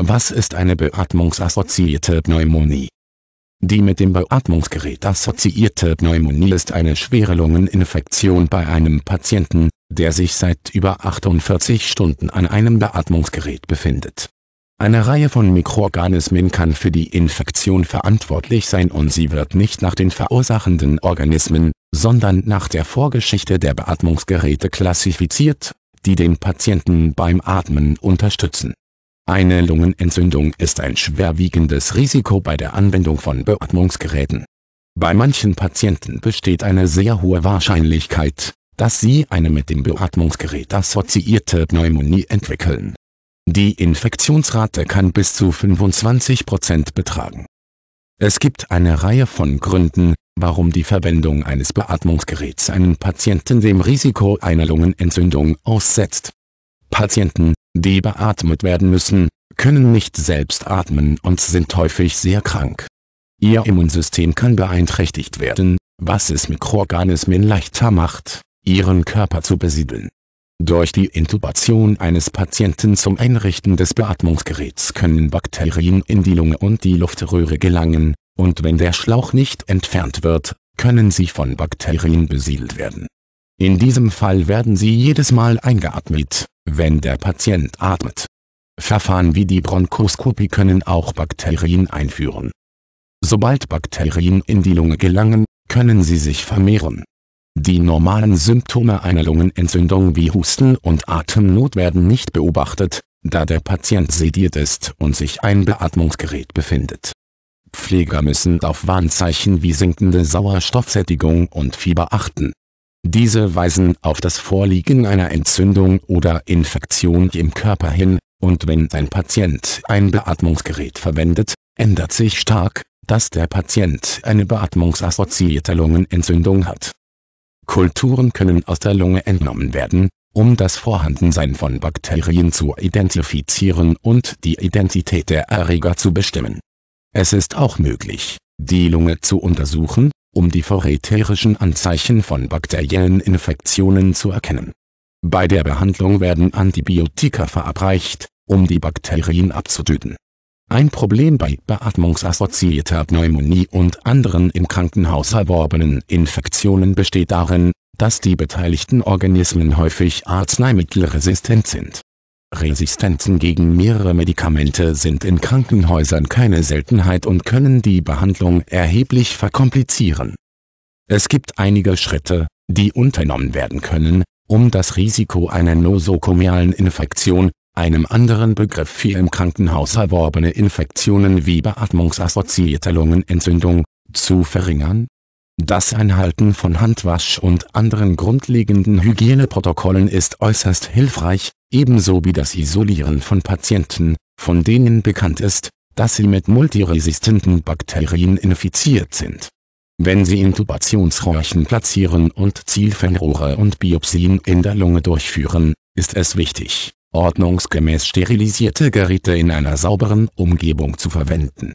Was ist eine beatmungsassoziierte Pneumonie? Die mit dem Beatmungsgerät assoziierte Pneumonie ist eine schwere Lungeninfektion bei einem Patienten, der sich seit über 48 Stunden an einem Beatmungsgerät befindet. Eine Reihe von Mikroorganismen kann für die Infektion verantwortlich sein und sie wird nicht nach den verursachenden Organismen, sondern nach der Vorgeschichte der Beatmungsgeräte klassifiziert, die den Patienten beim Atmen unterstützen eine Lungenentzündung ist ein schwerwiegendes Risiko bei der Anwendung von Beatmungsgeräten. Bei manchen Patienten besteht eine sehr hohe Wahrscheinlichkeit, dass sie eine mit dem Beatmungsgerät assoziierte Pneumonie entwickeln. Die Infektionsrate kann bis zu 25 betragen. Es gibt eine Reihe von Gründen, warum die Verwendung eines Beatmungsgeräts einen Patienten dem Risiko einer Lungenentzündung aussetzt. Patienten, die beatmet werden müssen, können nicht selbst atmen und sind häufig sehr krank. Ihr Immunsystem kann beeinträchtigt werden, was es Mikroorganismen leichter macht, ihren Körper zu besiedeln. Durch die Intubation eines Patienten zum Einrichten des Beatmungsgeräts können Bakterien in die Lunge und die Luftröhre gelangen, und wenn der Schlauch nicht entfernt wird, können sie von Bakterien besiedelt werden. In diesem Fall werden sie jedes Mal eingeatmet, wenn der Patient atmet. Verfahren wie die Bronchoskopie können auch Bakterien einführen. Sobald Bakterien in die Lunge gelangen, können sie sich vermehren. Die normalen Symptome einer Lungenentzündung wie Husten und Atemnot werden nicht beobachtet, da der Patient sediert ist und sich ein Beatmungsgerät befindet. Pfleger müssen auf Warnzeichen wie sinkende Sauerstoffsättigung und Fieber achten diese weisen auf das Vorliegen einer Entzündung oder Infektion im Körper hin, und wenn ein Patient ein Beatmungsgerät verwendet, ändert sich stark, dass der Patient eine beatmungsassoziierte Lungenentzündung hat. Kulturen können aus der Lunge entnommen werden, um das Vorhandensein von Bakterien zu identifizieren und die Identität der Erreger zu bestimmen. Es ist auch möglich, die Lunge zu untersuchen, um die vorräterischen Anzeichen von bakteriellen Infektionen zu erkennen. Bei der Behandlung werden Antibiotika verabreicht, um die Bakterien abzutöten. Ein Problem bei beatmungsassoziierter Pneumonie und anderen im Krankenhaus erworbenen Infektionen besteht darin, dass die beteiligten Organismen häufig arzneimittelresistent sind Resistenzen gegen mehrere Medikamente sind in Krankenhäusern keine Seltenheit und können die Behandlung erheblich verkomplizieren. Es gibt einige Schritte, die unternommen werden können, um das Risiko einer nosokomialen Infektion, einem anderen Begriff für im Krankenhaus erworbene Infektionen wie beatmungsassoziierte Lungenentzündung, zu verringern das Einhalten von Handwasch- und anderen grundlegenden Hygieneprotokollen ist äußerst hilfreich, ebenso wie das Isolieren von Patienten, von denen bekannt ist, dass sie mit multiresistenten Bakterien infiziert sind. Wenn Sie Intubationsräuchen platzieren und Zielfernrohre und Biopsien in der Lunge durchführen, ist es wichtig, ordnungsgemäß sterilisierte Geräte in einer sauberen Umgebung zu verwenden